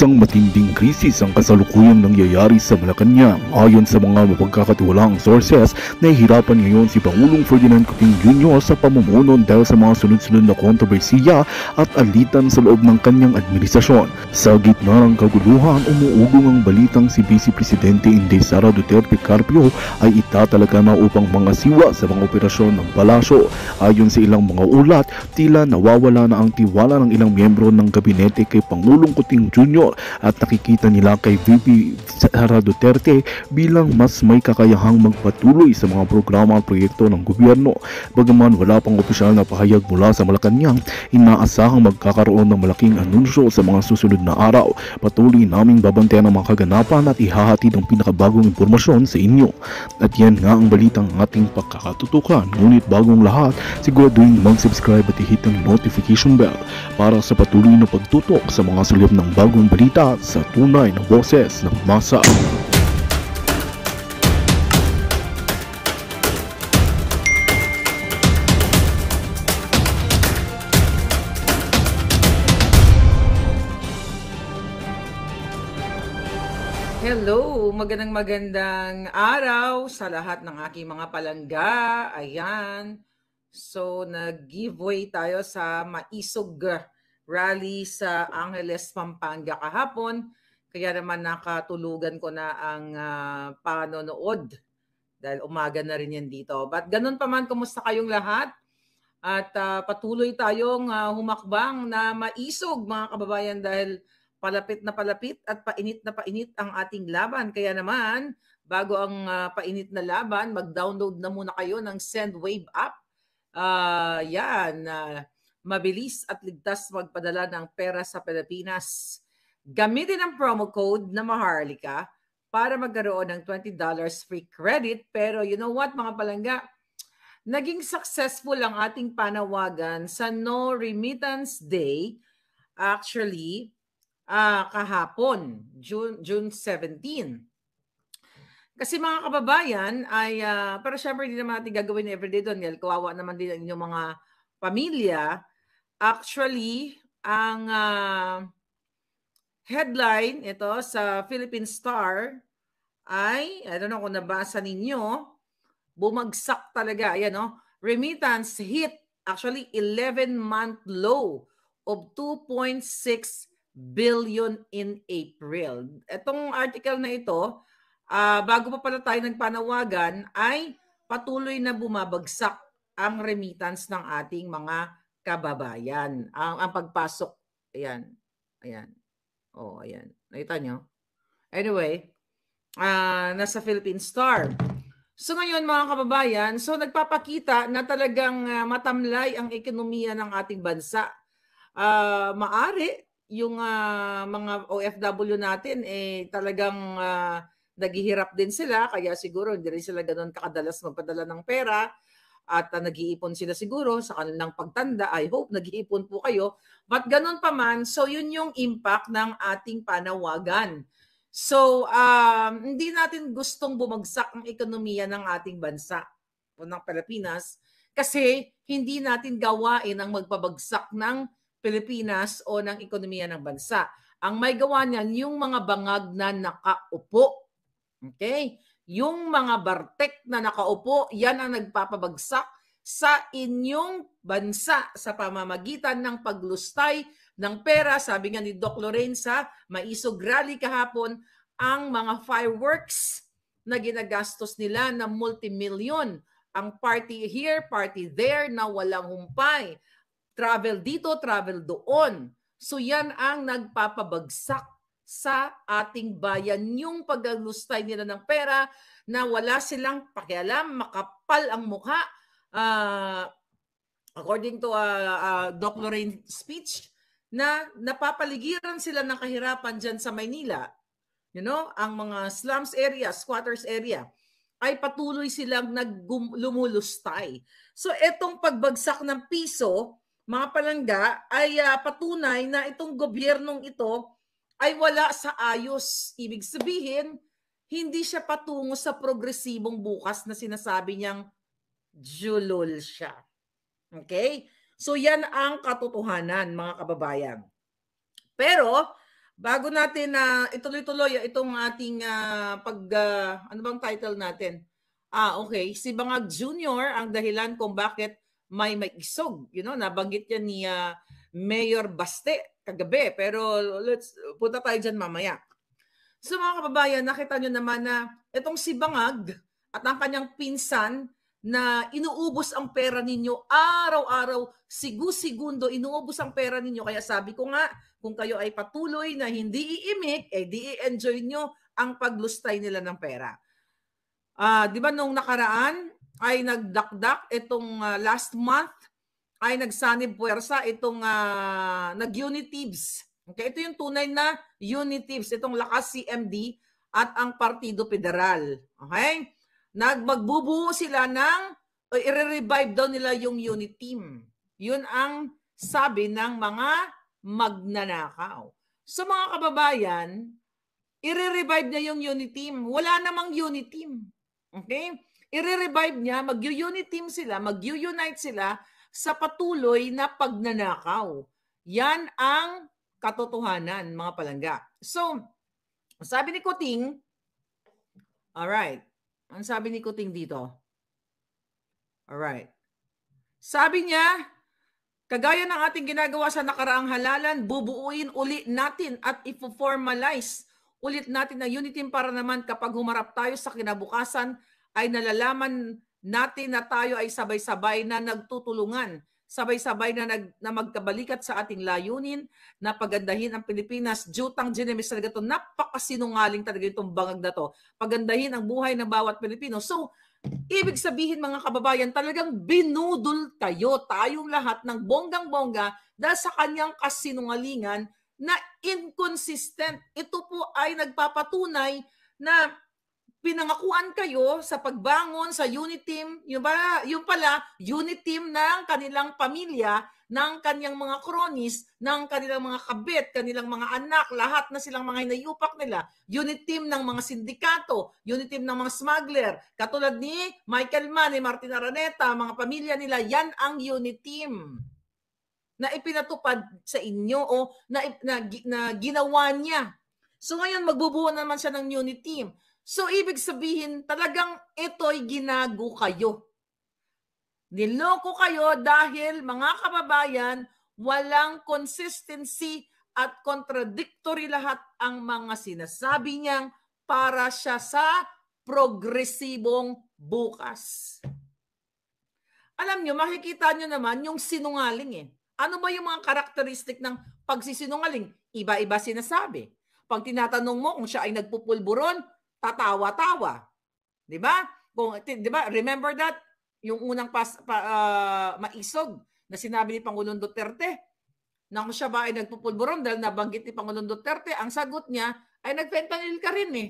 isang matinding krisis ang kasalukuyang nangyayari sa Malacanang. Ayon sa mga mapagkakatiwalaang sources, nahihirapan ngayon si Pangulong Ferdinand Coping Jr. sa pamumuno dahil sa mga sunod-sunod na kontrobersiya at alitan sa loob ng kanyang administrasyon. Sa gitna ng kaguluhan, umuugong ang balitang si Vice Presidente Inday Sara Duterte Carpio ay itatalaga na upang mga siwa sa mga operasyon ng palasyo. Ayon sa ilang mga ulat, tila nawawala na ang tiwala ng ilang miyembro ng gabinete kay Pangulong Kuting Jr at nakikita nila kay VP Sara Duterte bilang mas may kakayahang magpatuloy sa mga programa at proyekto ng gobyerno. Bagaman wala pang opisyal na pahayag mula sa Malacanang, inaasahang magkakaroon ng malaking anunsyo sa mga susunod na araw. Patuloy naming babantayan ang mga kaganapan at ihahatid ang pinakabagong impormasyon sa inyo. At yan nga ang balitang ating pagkakatutukan. Ngunit bagong lahat, siguraduhin mag-subscribe at i ang notification bell para sa patuloy na pagtutok sa mga sulyap ng bagong ng balita sa tunay na boses ng masa. Hello! Magandang magandang araw sa lahat ng aking mga palangga. Ayan. So, nag-giveaway tayo sa Maisog rally sa Angeles, Pampanga kahapon. Kaya naman nakatulugan ko na ang uh, panonood dahil umaga na rin yan dito. But ganun pa man, kumusta kayong lahat? At uh, patuloy tayong uh, humakbang na maisog mga kababayan dahil palapit na palapit at painit na painit ang ating laban. Kaya naman, bago ang uh, painit na laban, mag-download na muna kayo ng Sendwave app. Uh, yan, uh, mabilis at ligtas magpadala ng pera sa Pilipinas. Gamitin ang promo code na Maharlika para magkaroon ng $20 free credit. Pero you know what mga palangga? Naging successful ang ating panawagan sa No Remittance Day actually uh, kahapon, June, June 17. Kasi mga kababayan ay, uh, ah, para syempre hindi naman natin gagawin everyday doon, Kawawa naman din ang inyong mga pamilya. Actually, ang uh, headline ito sa Philippine Star ay, I don't know kung nabasa ninyo, bumagsak talaga. Ayan, no? Oh. Remittance hit actually 11-month low of 2.6 billion in April. etong article na ito, uh, bago pa pala tayo nagpanawagan, ay patuloy na bumabagsak ang remittance ng ating mga kababayan. Ang, ang pagpasok, ayan, ayan. Oh, ayan. Nakita nyo? Anyway, uh, nasa Philippine Star. So ngayon mga kababayan, so nagpapakita na talagang uh, matamlay ang ekonomiya ng ating bansa. Uh, maari yung uh, mga OFW natin eh talagang uh, naghihirap din sila kaya siguro hindi rin sila ganoon kakadalas magpadala ng pera at uh, nag-iipon sila siguro sa kanilang pagtanda. I hope nag-iipon po kayo. But ganun pa man, so yun yung impact ng ating panawagan. So, um, hindi natin gustong bumagsak ang ekonomiya ng ating bansa o ng Pilipinas kasi hindi natin gawain ang magpabagsak ng Pilipinas o ng ekonomiya ng bansa. Ang may gawa niyan, yung mga bangag na nakaupo. Okay? yung mga bartek na nakaupo, yan ang nagpapabagsak sa inyong bansa sa pamamagitan ng paglustay ng pera. Sabi nga ni Doc Lorenza, Maisog Rally kahapon, ang mga fireworks na ginagastos nila na multimilyon. Ang party here, party there na walang humpay. Travel dito, travel doon. So yan ang nagpapabagsak sa ating bayan. Yung paglustay nila ng pera na wala silang pakialam, makapal ang mukha. Uh, according to uh, uh, Doc Lorraine speech, na napapaligiran sila ng kahirapan dyan sa Maynila. You know, ang mga slums area, squatters area ay patuloy silang naglumulustay. So etong pagbagsak ng piso, mga palangga, ay uh, patunay na itong gobyernong ito ay wala sa ayos. Ibig sabihin, hindi siya patungo sa progresibong bukas na sinasabi niyang julol siya. Okay? So yan ang katotohanan mga kababayan. Pero bago natin na uh, ituloy-tuloy itong ating uh, pag uh, ano bang title natin? Ah, okay. Si Bangag Junior ang dahilan kung bakit may maisog. You know, nabanggit niya ni uh, Mayor Baste kagabi. Pero let's, punta tayo dyan mamaya. So mga kababayan, nakita nyo naman na itong si Bangag at ang kanyang pinsan na inuubos ang pera ninyo araw-araw, sigu-segundo, inuubos ang pera ninyo. Kaya sabi ko nga, kung kayo ay patuloy na hindi iimik, eh di enjoy nyo ang paglustay nila ng pera. Uh, di ba nung nakaraan ay nagdakdak itong uh, last month ay nagsanib puwersa itong uh, nag-unitives. Okay, ito yung tunay na unitives, itong lakas CMD at ang Partido Federal. Okay? Nagmagbubuo sila ng eh, i-revive daw nila yung unit team. Yun ang sabi ng mga magnanakaw. So mga kababayan, i-revive niya yung unit team. Wala namang unit team. Okay? I-revive niya, mag-unit team sila, mag-unite sila, sa patuloy na pagnanakaw. Yan ang katotohanan, mga palangga. So, sabi ni Kuting, alright, ang sabi ni Kuting dito, alright, sabi niya, kagaya ng ating ginagawa sa nakaraang halalan, bubuuin uli natin at ipoformalize ulit natin ang unity para naman kapag humarap tayo sa kinabukasan ay nalalaman natin na tayo ay sabay-sabay na nagtutulungan, sabay-sabay na, nag, na magkabalikat sa ating layunin, na pagandahin ang Pilipinas. Jutang Jenemis talaga ito. Napakasinungaling talaga itong bangag na to. Pagandahin ang buhay ng bawat Pilipino. So, ibig sabihin mga kababayan, talagang binudol tayo, tayong lahat ng bonggang-bongga dahil sa kanyang kasinungalingan na inconsistent. Ito po ay nagpapatunay na pinangakuan kayo sa pagbangon sa unit team, yung ba, yung pala unit team ng kanilang pamilya, ng kaniyang mga cronies, ng kanilang mga kabit, kanilang mga anak, lahat na silang mga hinayupak nila. Unit team ng mga sindikato, unit team ng mga smuggler, katulad ni Michael Mann, ni Martin Araneta, mga pamilya nila, yan ang unit team na ipinatupad sa inyo o na, na, na, na ginawa niya. So ngayon, magbubuo naman siya ng unit team So, ibig sabihin, talagang ito'y ginago kayo. Niloko kayo dahil, mga kababayan, walang consistency at contradictory lahat ang mga sinasabi niyang para siya sa progresibong bukas. Alam niyo, makikita niyo naman yung sinungaling eh. Ano ba yung mga karakteristik ng pagsisinungaling? Iba-iba sinasabi. Pag tinatanong mo kung siya ay nagpupulburon, tatawa-tawa. 'Di ba? Kung 'di ba, remember that yung unang pas pa, uh, maisog na sinabi ni Pangulong Duterte na kung siya ba ay nagpupulburon dahil nabanggit ni Pangulong Duterte, ang sagot niya ay nagfentanyl ka rin eh.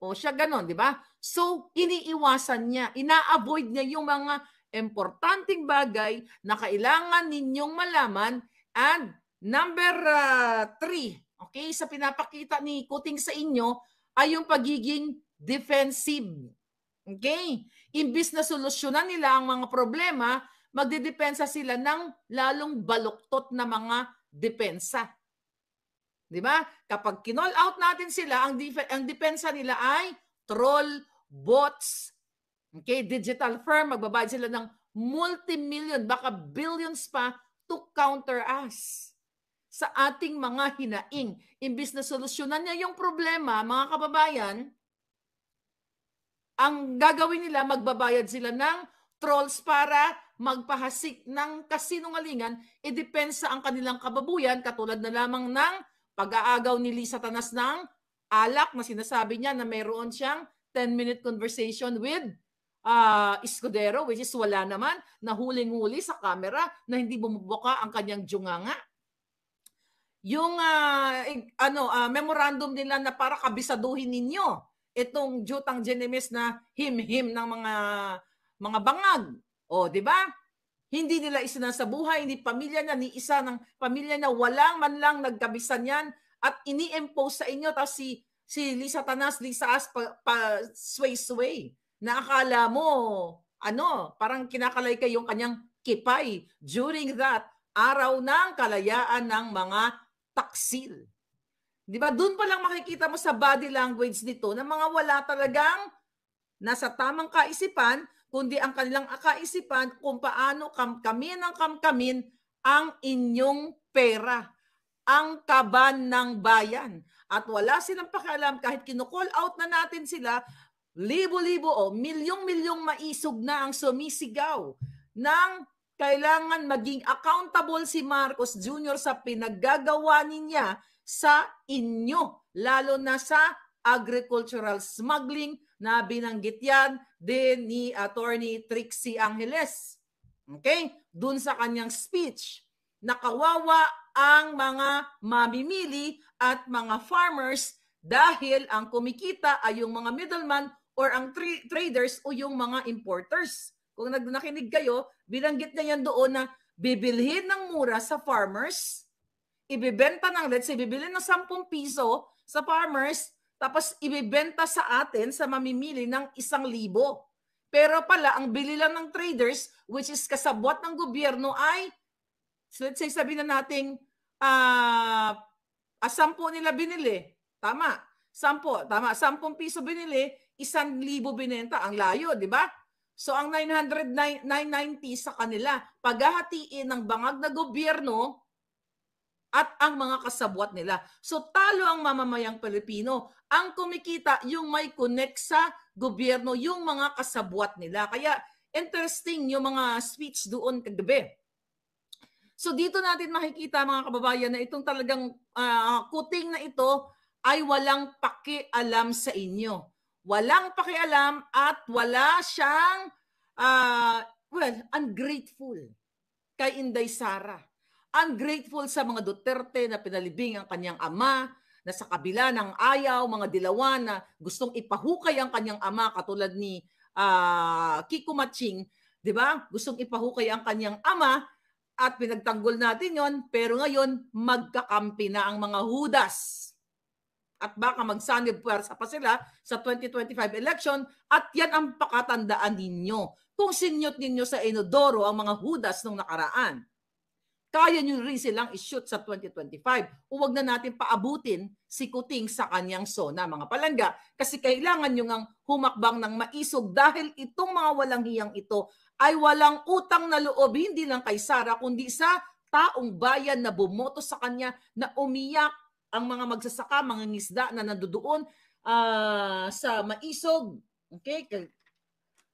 O siya ganon, di ba? So, iniiwasan niya, ina-avoid niya yung mga importanteng bagay na kailangan ninyong malaman. And number uh, okay, sa pinapakita ni Kuting sa inyo, ay yung pagiging defensive. Okay? Imbis na solusyonan nila ang mga problema, magdedepensa sila ng lalong baluktot na mga depensa. 'Di ba? Kapag kinall out natin sila, ang def- ang depensa nila ay troll bots. Okay, digital firm magbabayad sila ng multi-million, baka billions pa to counter us sa ating mga hinaing. Imbis na solusyonan niya yung problema, mga kababayan, ang gagawin nila, magbabayad sila ng trolls para magpahasik ng kasinungalingan, idepensa e ang kanilang kababuyan, katulad na lamang ng pag-aagaw ni Lisa Tanas ng alak na sinasabi niya na mayroon siyang 10-minute conversation with uh, Escudero, which is wala naman, nahuling-huli sa camera na hindi bumubuka ang kanyang djunganga yung uh, ano uh, memorandum nila na para kabisaduhin ninyo itong jutang Genemis na him-him ng mga mga bangag. O, di ba? Hindi nila isa sa buhay, hindi pamilya na ni isa ng pamilya na walang man lang nagkabisan yan at ini-impose sa inyo tapos si si Lisa Tanas, Lisa As pa, pa sway sway na akala mo ano, parang kinakalay kayong kanyang kipay during that araw ng kalayaan ng mga taksil. Di ba? Doon pa lang makikita mo sa body language nito na mga wala talagang nasa tamang kaisipan, kundi ang kanilang akaisipan kung paano kam kamkamin ang kamin ang inyong pera, ang kaban ng bayan. At wala silang pakialam kahit kinukall out na natin sila, libo-libo o milyong-milyong maisog na ang sumisigaw ng kailangan maging accountable si Marcos Jr. sa pinaggagawa niya sa inyo, lalo na sa agricultural smuggling na binanggit yan din ni Attorney Trixie Angeles. Okay? Dun sa kanyang speech, nakawawa ang mga mamimili at mga farmers dahil ang kumikita ay yung mga middleman or ang tra- traders o yung mga importers. Kung nag nakinig kayo, binanggit niya yan doon na bibilhin ng mura sa farmers, ibibenta ng, let's say, bibili ng 10 piso sa farmers, tapos ibibenta sa atin sa mamimili ng isang libo. Pero pala, ang bili lang ng traders, which is kasabwat ng gobyerno ay, so let's say sabi na nating, uh, ah, ah nila binili. Tama. Sampo. Tama. Sampung piso binili, isang libo binenta. Ang layo, di ba? So ang 900, 990 sa kanila, paghahatiin ng bangag na gobyerno at ang mga kasabwat nila. So talo ang mamamayang Pilipino. Ang kumikita, yung may connect sa gobyerno, yung mga kasabwat nila. Kaya interesting yung mga speech doon kagabi. So dito natin makikita mga kababayan na itong talagang uh, kuting na ito ay walang pakialam sa inyo walang pakialam at wala siyang uh, well, ungrateful kay Inday Sara. Ungrateful sa mga Duterte na pinalibing ang kanyang ama, na sa kabila ng ayaw, mga dilawan na gustong ipahukay ang kanyang ama katulad ni uh, Kiko Matching, 'di ba? Gustong ipahukay ang kanyang ama at pinagtanggol natin 'yon, pero ngayon magkakampi na ang mga Hudas at baka magsanib puwersa pa sila sa 2025 election at yan ang pakatandaan ninyo kung sinyot ninyo sa inodoro ang mga hudas nung nakaraan. Kaya nyo rin silang ishoot sa 2025. Huwag na natin paabutin si Kuting sa kanyang sona, mga palangga. Kasi kailangan nyo ngang humakbang ng maisog dahil itong mga walang hiyang ito ay walang utang na loob, hindi lang kay Sara, kundi sa taong bayan na bumoto sa kanya, na umiyak ang mga magsasaka, mga ngisda na nandoon uh, sa maisog. Okay?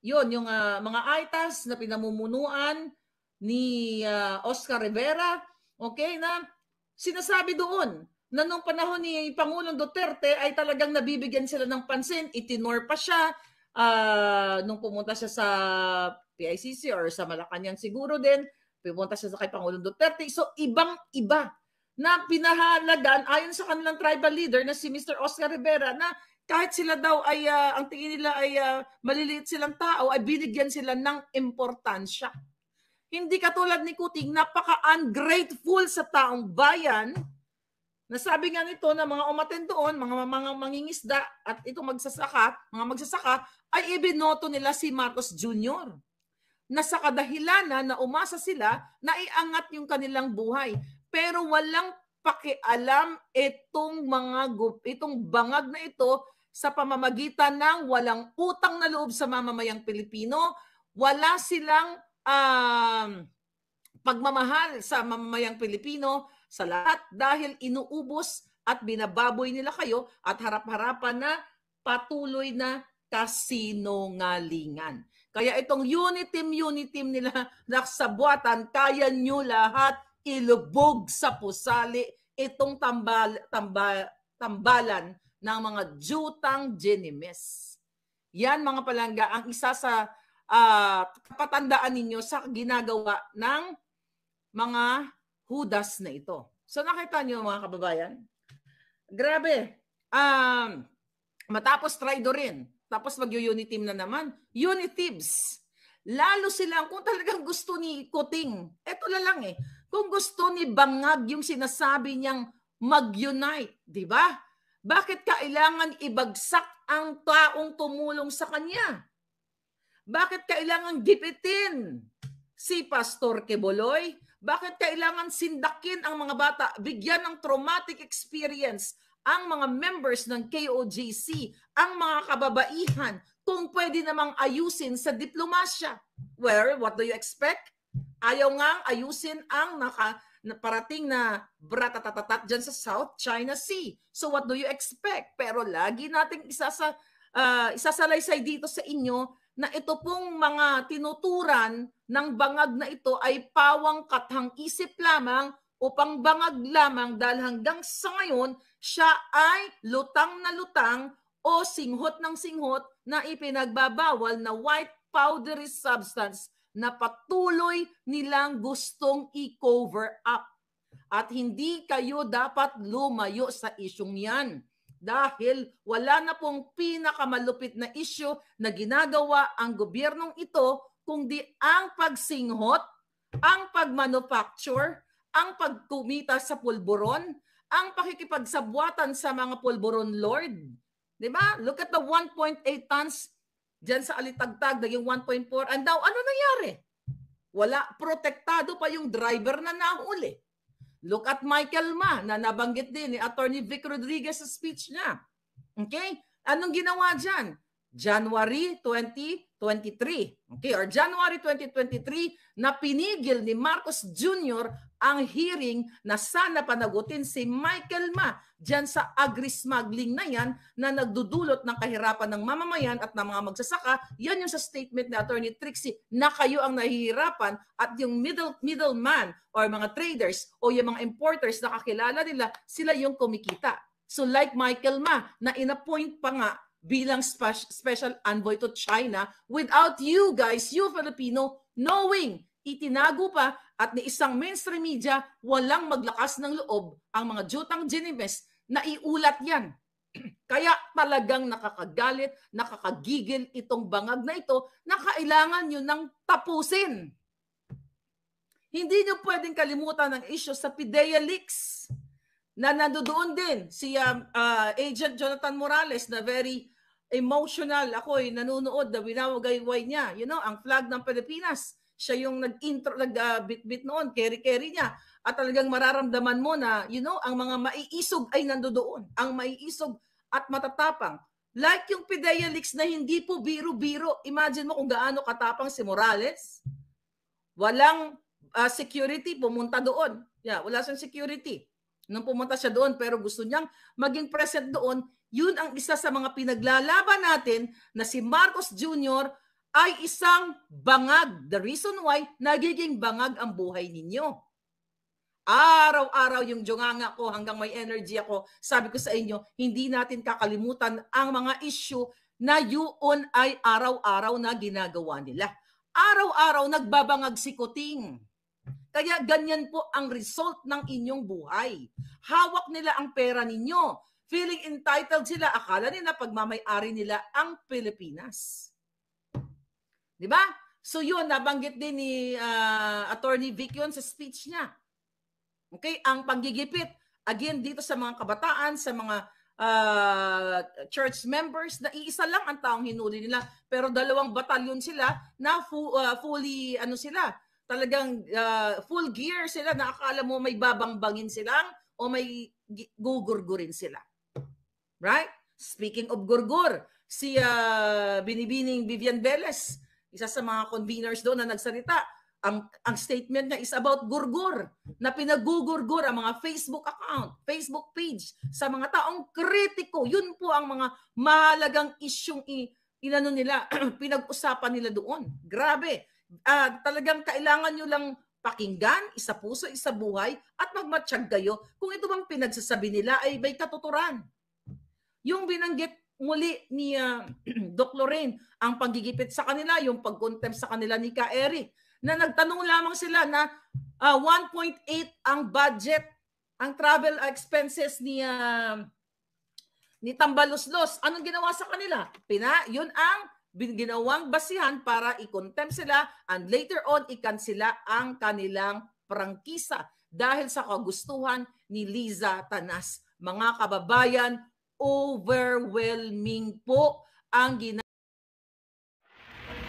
Yun, yung uh, mga aitas na pinamumunuan ni uh, Oscar Rivera, okay, na sinasabi doon na nung panahon ni Pangulong Duterte ay talagang nabibigyan sila ng pansin, itinor pa siya uh, nung pumunta siya sa PICC or sa Malacanang siguro din, pumunta siya sa kay Pangulong Duterte. So ibang-iba na pinahalagan ayon sa kanilang tribal leader na si Mr. Oscar Rivera na kahit sila daw ay uh, ang tingin nila ay uh, maliliit silang tao ay binigyan sila ng importansya. Hindi katulad ni Kuting napaka-ungrateful sa taong bayan. Nasabi nga nito na mga umaten doon, mga mga mangingisda at itong magsasaka, mga magsasaka ay ibinoto nila si Marcos Jr na sa kadahilanan na umasa sila na iangat yung kanilang buhay pero walang pakialam itong mga itong bangag na ito sa pamamagitan ng walang utang na loob sa mamamayang Pilipino, wala silang um, pagmamahal sa mamamayang Pilipino sa lahat dahil inuubos at binababoy nila kayo at harap-harapan na patuloy na kasinungalingan. Kaya itong unity team, unity team nila na sa buwatan, kaya nyo lahat ilubog sa pusali itong tambal, tambal, tambalan ng mga jutang genimes. Yan mga palangga, ang isa sa uh, kapatandaan ninyo sa ginagawa ng mga hudas na ito. So nakita niyo mga kababayan, grabe. Um, matapos traido rin. Tapos mag-unity team na naman. Unitives. Lalo silang kung talagang gusto ni Kuting. Eto na lang eh. Kung gusto ni Bangag yung sinasabi niyang mag-unite, di ba? Bakit kailangan ibagsak ang taong tumulong sa kanya? Bakit kailangan gipitin si Pastor Keboloy? Bakit kailangan sindakin ang mga bata? Bigyan ng traumatic experience ang mga members ng KOJC, ang mga kababaihan, kung pwede namang ayusin sa diplomasya. Well, what do you expect? Ayaw ngang ayusin ang naka, na parating na bratatatat dyan sa South China Sea. So what do you expect? Pero lagi nating isasa, uh, isasalaysay dito sa inyo na ito pong mga tinuturan ng bangag na ito ay pawang kathang isip lamang o pangbangag lamang dahil hanggang sa ngayon siya ay lutang na lutang o singhot ng singhot na ipinagbabawal na white powdery substance na patuloy nilang gustong i-cover up. At hindi kayo dapat lumayo sa isyong yan dahil wala na pong pinakamalupit na isyo na ginagawa ang gobyernong ito kundi ang pagsinghot, ang pagmanufacture, ang pagkumita sa pulburon, ang pakikipagsabwatan sa mga pulburon lord. 'Di ba? Look at the 1.8 tons Diyan sa alitagtag, naging 1.4. And now, ano nangyari? Wala, protektado pa yung driver na nahuli. Look at Michael Ma, na nabanggit din ni Attorney Vic Rodriguez sa speech niya. Okay? Anong ginawa dyan? January 2023. Okay, or January 2023 na pinigil ni Marcos Jr ang hearing na sana panagutin si Michael Ma dyan sa agri-smuggling na yan na nagdudulot ng kahirapan ng mamamayan at ng mga magsasaka. Yan yung sa statement ni Attorney Trixie na kayo ang nahihirapan at yung middle middleman or mga traders o yung mga importers na kakilala nila, sila yung kumikita. So like Michael Ma na inappoint pa nga bilang special envoy to China without you guys, you Filipino, knowing itinago pa at ni isang mainstream media, walang maglakas ng loob ang mga jutang Geneves na iulat yan. Kaya talagang nakakagalit, nakakagigil itong bangag na ito na kailangan nyo nang tapusin. Hindi nyo pwedeng kalimutan ang issue sa Pidea Leaks na nandoon din si um, uh, Agent Jonathan Morales na very emotional. Ako ay eh, nanonood na binawagayway niya. You know, ang flag ng Pilipinas siya yung nag-intro, nag-bit-bit ah, noon, carry-carry niya. At talagang mararamdaman mo na, you know, ang mga maiisog ay nandoon. Ang maiisog at matatapang. Like yung Pidea Leaks na hindi po biro-biro. Imagine mo kung gaano katapang si Morales. Walang uh, security, pumunta doon. Yeah, wala siyang security. Nung pumunta siya doon pero gusto niyang maging present doon, yun ang isa sa mga pinaglalaban natin na si Marcos Jr ay isang bangag. The reason why nagiging bangag ang buhay ninyo. Araw-araw yung junganga ko hanggang may energy ako. Sabi ko sa inyo, hindi natin kakalimutan ang mga issue na yun ay araw-araw na ginagawa nila. Araw-araw nagbabangag si Kuting. Kaya ganyan po ang result ng inyong buhay. Hawak nila ang pera ninyo. Feeling entitled sila. Akala nila pagmamayari nila ang Pilipinas. Di ba? So yun, nabanggit din ni uh, Attorney Vic yun sa speech niya. Okay? Ang panggigipit, again, dito sa mga kabataan, sa mga uh, church members, na iisa lang ang taong hinuli nila. Pero dalawang batalyon sila na fu- uh, fully, ano sila, talagang uh, full gear sila na akala mo may babangbangin silang o may gugurgurin sila. Right? Speaking of gurgur, si uh, Binibining Vivian Velez, isa sa mga conveners doon na nagsalita, ang, ang statement niya is about gurgur, na pinagugurgur ang mga Facebook account, Facebook page sa mga taong kritiko. Yun po ang mga mahalagang isyong i, inano nila, pinag-usapan nila doon. Grabe. Uh, talagang kailangan nyo lang pakinggan, isa puso, isa buhay, at magmatsyag kayo kung ito bang pinagsasabi nila ay may katuturan. Yung binanggit muli ni uh, Doc Lorraine ang panggigipit sa kanila, yung pagcontempt sa kanila ni Ka Eric na nagtanong lamang sila na uh, ah, 1.8 ang budget ang travel expenses ni uh, ni Tambaloslos. Anong ginawa sa kanila? Pina, yun ang ginawang basihan para i-contempt sila and later on ikansila ang kanilang prangkisa dahil sa kagustuhan ni Liza Tanas. Mga kababayan, overwhelming po ang ginagawa